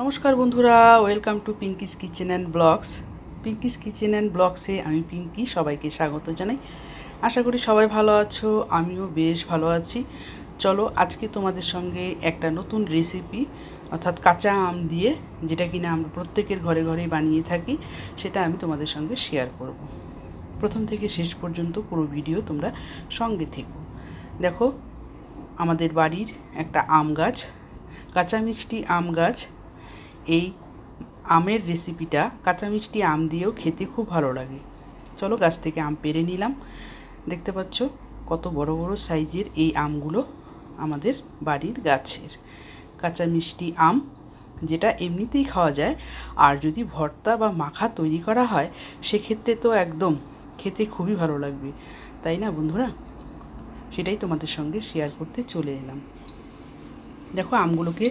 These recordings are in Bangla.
নমস্কার বন্ধুরা welcome to Pinky's kitchen and blogs Pinky's kitchen and ব্লগসে আমি পিঙ্কি সবাইকে স্বাগত জানাই আশা করি সবাই ভালো আছো আমিও বেশ ভালো আছি চলো আজকে তোমাদের সঙ্গে একটা নতুন রেসিপি অর্থাৎ কাঁচা আম দিয়ে যেটা কিনা আমরা প্রত্যেকের ঘরে ঘরে বানিয়ে থাকি সেটা আমি তোমাদের সঙ্গে শেয়ার করব। প্রথম থেকে শেষ পর্যন্ত পুরো ভিডিও তোমরা সঙ্গে থেকো দেখো আমাদের বাড়ির একটা আম গাছ কাঁচা মিষ্টি আম গাছ এই আমের রেসিপিটা কাঁচা মিষ্টি আম দিয়েও খেতে খুব ভালো লাগে চলো গাছ থেকে আম পেরে নিলাম দেখতে পাচ্ছ কত বড় বড় সাইজের এই আমগুলো আমাদের বাড়ির গাছের কাঁচা মিষ্টি আম যেটা এমনিতেই খাওয়া যায় আর যদি ভর্তা বা মাখা তৈরি করা হয় সেক্ষেত্রে তো একদম খেতে খুবই ভালো লাগবে তাই না বন্ধুরা সেটাই তোমাদের সঙ্গে শেয়ার করতে চলে এলাম দেখো আমগুলোকে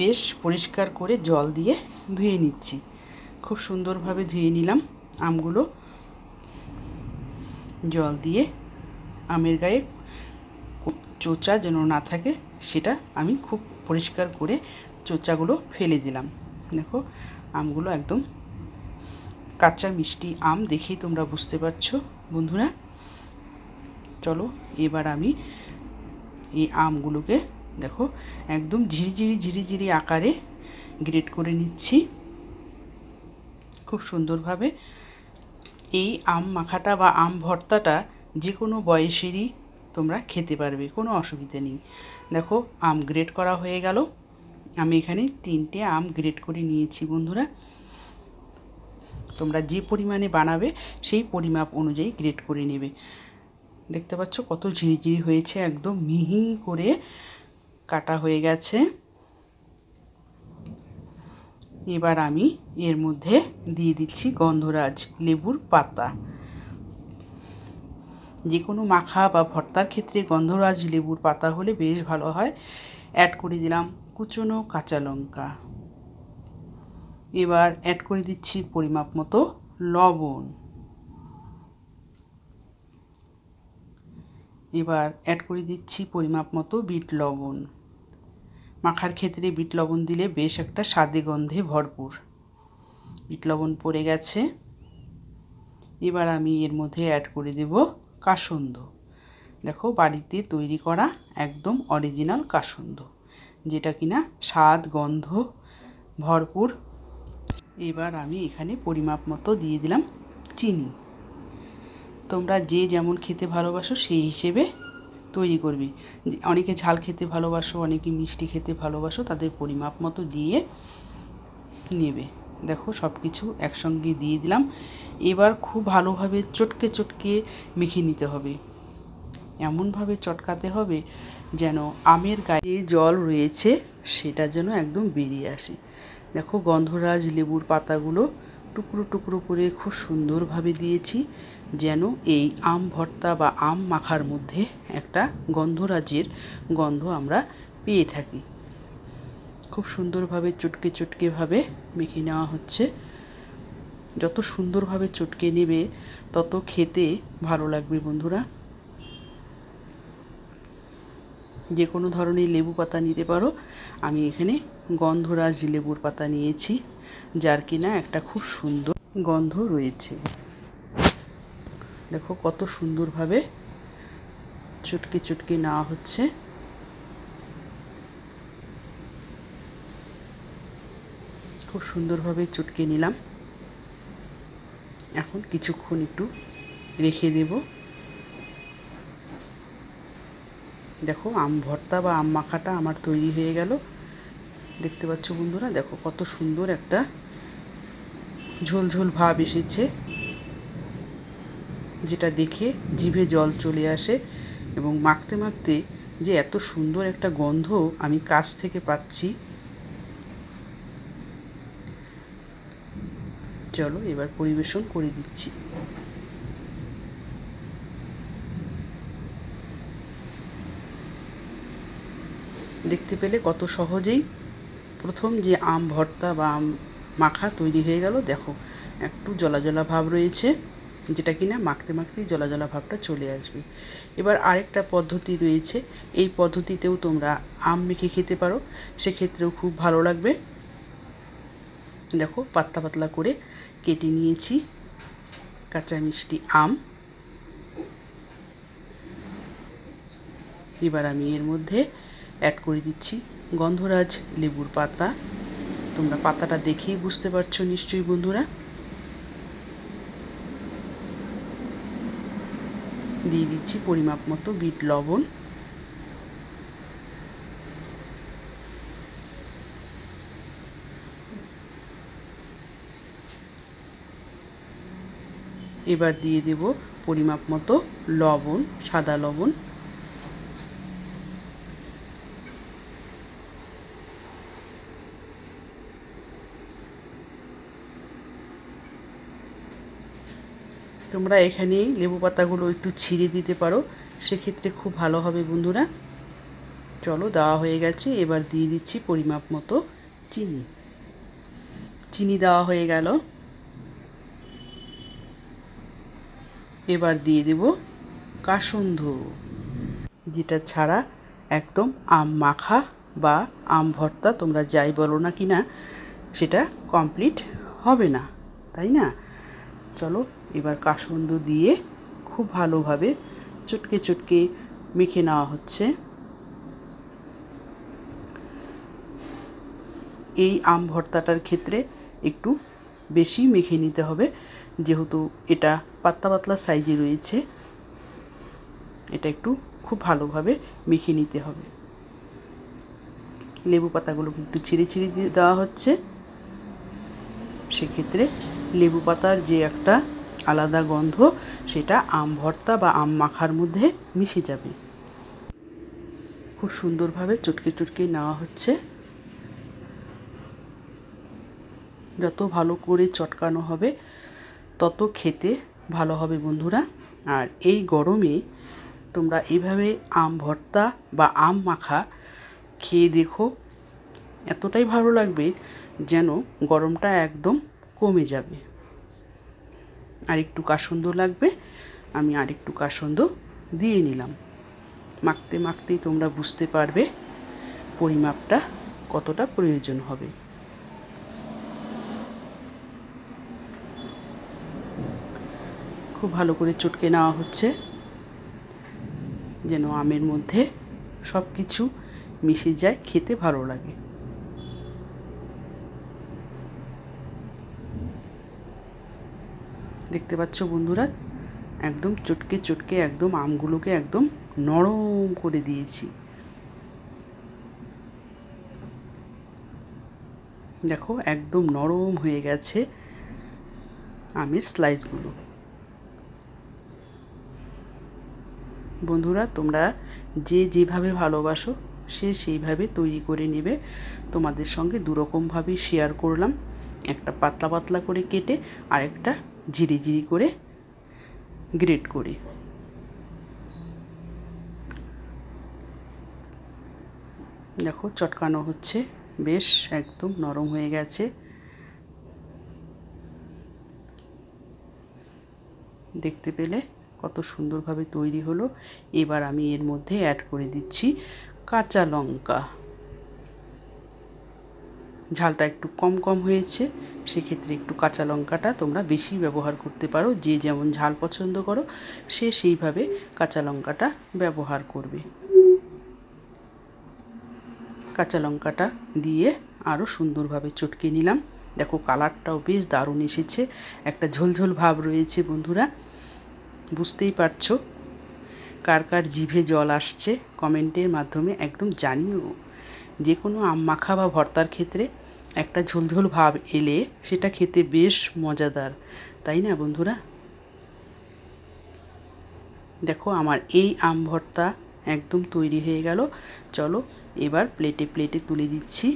বেশ পরিষ্কার করে জল দিয়ে ধুয়ে নিচ্ছি খুব সুন্দরভাবে ধুয়ে নিলাম আমগুলো জল দিয়ে আমের গায়ে চোচা যেন না থাকে সেটা আমি খুব পরিষ্কার করে চোচাগুলো ফেলে দিলাম দেখো আমগুলো একদম কাঁচা মিষ্টি আম দেখেই তোমরা বুঝতে পারছো বন্ধুরা চলো এবার আমি এই আমগুলোকে দেখো একদম ঝিরিঝিরি ঝিরিঝিরি আকারে গ্রেড করে নিচ্ছি খুব সুন্দরভাবে এই আম মাখাটা বা আম ভর্তাটা যে কোনো বয়সেরই তোমরা খেতে পারবে কোনো অসুবিধা নেই দেখো আম গ্রেড করা হয়ে গেল আমি এখানে তিনটে আম গ্রেড করে নিয়েছি বন্ধুরা তোমরা যে পরিমাণে বানাবে সেই পরিমাপ অনুযায়ী গ্রেড করে নেবে দেখতে পাচ্ছ কত ঝিরিঝিরি হয়েছে একদম মিহি করে কাটা হয়ে গেছে এবার আমি এর মধ্যে দিয়ে দিচ্ছি গন্ধরাজ লেবুর পাতা যে কোনো মাখা বা ভর্তার ক্ষেত্রে গন্ধরাজ লেবুর পাতা হলে বেশ ভালো হয় অ্যাড করে দিলাম কুচনো কাঁচা লঙ্কা এবার অ্যাড করে দিচ্ছি পরিমাপ মতো লবণ এবার অ্যাড করে দিচ্ছি পরিমাপ মতো বিট লবণ মাখার ক্ষেত্রে বিট লবণ দিলে বেশ একটা স্বাদে গন্ধে ভরপুর বিট লবণ পড়ে গেছে এবার আমি এর মধ্যে অ্যাড করে দেব কাসন্দ দেখো বাড়িতে তৈরি করা একদম অরিজিনাল কাসন্দ যেটা কিনা স্বাদ গন্ধ ভরপুর এবার আমি এখানে পরিমাপ মতো দিয়ে দিলাম চিনি তোমরা যে যেমন খেতে ভালোবাসো সেই হিসেবে তৈরি করবে অনেকে ঝাল খেতে ভালোবাসো অনেকে মিষ্টি খেতে ভালোবাসো তাদের পরিমাপ মতো দিয়ে নেবে দেখো সব কিছু একসঙ্গে দিয়ে দিলাম এবার খুব ভালোভাবে চটকে চটকে মেখে নিতে হবে এমনভাবে চটকাতে হবে যেন আমের গায়ে জল রয়েছে সেটা যেন একদম বেরিয়ে আসে দেখো গন্ধরাজ লেবুর পাতাগুলো টুকরো টুকরো করে খুব সুন্দরভাবে দিয়েছি যেন এই আম ভর্তা বা আম মাখার মধ্যে একটা গন্ধরাজের গন্ধ আমরা পেয়ে থাকি খুব সুন্দরভাবে চটকে চটকেভাবে মেখে নেওয়া হচ্ছে যত সুন্দরভাবে চটকে নেবে তত খেতে ভালো লাগবে বন্ধুরা যে কোনো ধরনের লেবু পাতা নিতে পারো আমি এখানে গন্ধরাজ লেবুর পাতা নিয়েছি যার কিনা একটা খুব সুন্দর গন্ধ রয়েছে দেখো কত সুন্দরভাবে চুটকি চুটকি নেওয়া হচ্ছে খুব সুন্দরভাবে চুটকে নিলাম এখন কিছুক্ষণ একটু রেখে দেব দেখো আম ভর্তা বা আম মাখাটা আমার তৈরি হয়ে গেল দেখতে পাচ্ছ বন্ধুরা দেখো কত সুন্দর একটা ঝোলঝোল ভাব এসেছে যেটা দেখে জিভে জল চলে আসে এবং মাখতে মাখতে যে এত সুন্দর একটা গন্ধ আমি কাছ থেকে পাচ্ছি চলো এবার পরিবেশন করে দিচ্ছি দেখতে পেলে কত সহজেই প্রথম যে আম ভর্তা বা আম মাখা তৈরি হয়ে গেল দেখো একটু জলা জলা ভাব রয়েছে যেটা কি না মাখতে মাখতেই জলা জলা ভাবটা চলে আসবে এবার আরেকটা পদ্ধতি রয়েছে এই পদ্ধতিতেও তোমরা আম মেখে খেতে পারো সেক্ষেত্রেও খুব ভালো লাগবে দেখো পাতলা পাতলা করে কেটে নিয়েছি কাঁচা মিষ্টি আম এবার আমি এর মধ্যে অ্যাড করে দিচ্ছি গন্ধরাজ লেবুর পাতা তোমরা পাতাটা দেখেই বুঝতে পারছো নিশ্চয়ই বন্ধুরা দিয়ে দিচ্ছি পরিমাপ মতো বিট লবণ এবার দিয়ে দেব পরিমাপ মতো লবণ সাদা লবণ তোমরা এখানে লেবু পাতাগুলো একটু ছিঁড়ে দিতে পারো সেক্ষেত্রে খুব ভালো হবে বন্ধুরা চলো দেওয়া হয়ে গেছে এবার দিয়ে দিচ্ছি পরিমাপ মতো চিনি চিনি দেওয়া হয়ে গেল এবার দিয়ে দেব কাসন্ধ যেটা ছাড়া একদম আম মাখা বা আম ভর্তা তোমরা যাই বলো না কি না সেটা কমপ্লিট হবে না তাই না চলো এবার কাসন্দ দিয়ে খুব ভালোভাবে চটকে চটকে মেখে নেওয়া হচ্ছে এই আম ভর্তাটার ক্ষেত্রে একটু বেশি মেখে নিতে হবে যেহেতু এটা পাতলা পাতলা সাইজে রয়েছে এটা একটু খুব ভালোভাবে মেখে নিতে হবে লেবু পাতাগুলোকে একটু ছিঁড়ে ছিঁড়ে দিয়ে দেওয়া হচ্ছে সেক্ষেত্রে লেবু পাতার যে একটা আলাদা গন্ধ সেটা আম ভর্তা বা আম মাখার মধ্যে মিশে যাবে খুব সুন্দরভাবে চটকে চটকে নেওয়া হচ্ছে যত ভালো করে চটকানো হবে তত খেতে ভালো হবে বন্ধুরা আর এই গরমে তোমরা এইভাবে আম ভর্তা বা আম মাখা খেয়ে দেখো এতটাই ভালো লাগবে যেন গরমটা একদম কমে যাবে আরেকটু কাসন্দ লাগবে আমি আরেকটু কাসন্দ দিয়ে নিলাম মাখতে মাখতেই তোমরা বুঝতে পারবে পরিমাপটা কতটা প্রয়োজন হবে খুব ভালো করে চটকে নেওয়া হচ্ছে যেন আমের মধ্যে সব কিছু মিশে যায় খেতে ভালো লাগে দেখতে পাচ্ছ বন্ধুরা একদম চটকে চটকে একদম আমগুলোকে একদম নরম করে দিয়েছি দেখো একদম নরম হয়ে গেছে আমের স্লাইসগুলো বন্ধুরা তোমরা যে যেভাবে ভালোবাসো সে সেইভাবে তৈরি করে নেবে তোমাদের সঙ্গে দুরকমভাবেই শেয়ার করলাম একটা পাতলা পাতলা করে কেটে আরেকটা ঝিরি ঝিরি করে গ্রেট করি দেখো চটকানো হচ্ছে বেশ একদম নরম হয়ে গেছে দেখতে পেলে কত সুন্দরভাবে তৈরি হলো এবার আমি এর মধ্যে অ্যাড করে দিচ্ছি কাঁচা লঙ্কা ঝালটা একটু কম কম হয়েছে সেক্ষেত্রে একটু কাঁচা লঙ্কাটা তোমরা বেশি ব্যবহার করতে পারো যে যেমন ঝাল পছন্দ করো সে সেইভাবে কাঁচা লঙ্কাটা ব্যবহার করবে কাঁচা লঙ্কাটা দিয়ে আরও সুন্দরভাবে চটকে নিলাম দেখো কালারটাও বেশ দারুণ এসেছে একটা ঝোলঝোল ভাব রয়েছে বন্ধুরা বুঝতেই পারছো কার কার জিভে জল আসছে কমেন্টের মাধ্যমে একদম জানিও যে কোনো আম মাখা বা ভর্তার ক্ষেত্রে একটা ঝোলঝোল ভাব এলে সেটা খেতে বেশ মজাদার তাই না বন্ধুরা দেখো আমার এই আম ভর্তা একদম তৈরি হয়ে গেল চলো এবার প্লেটে প্লেটে তুলে দিচ্ছি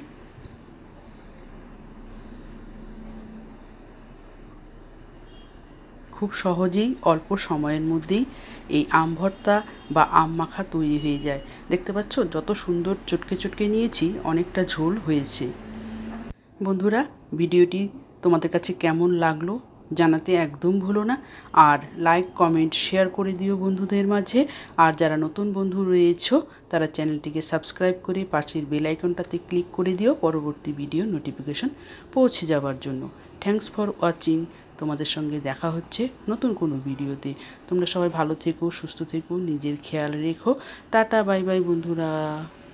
খুব সহজেই অল্প সময়ের মধ্যেই এই আম ভর্তা বা আম মাখা তৈরি হয়ে যায় দেখতে পাচ্ছ যত সুন্দর চটকে চটকে নিয়েছি অনেকটা ঝোল হয়েছে বন্ধুরা ভিডিওটি তোমাদের কাছে কেমন লাগলো জানাতে একদম ভুলো না আর লাইক কমেন্ট শেয়ার করে দিও বন্ধুদের মাঝে আর যারা নতুন বন্ধু রয়েছ তারা চ্যানেলটিকে সাবস্ক্রাইব করে পাশের বেল ক্লিক করে দিও পরবর্তী ভিডিও নোটিফিকেশন পৌঁছে যাওয়ার জন্য থ্যাংকস ফর ওয়াচিং তোমাদের সঙ্গে দেখা হচ্ছে নতুন কোনো ভিডিওতে তোমরা সবাই ভালো থেকো সুস্থ থেকো নিজের খেয়াল রেখো টাটা বাই বাই বন্ধুরা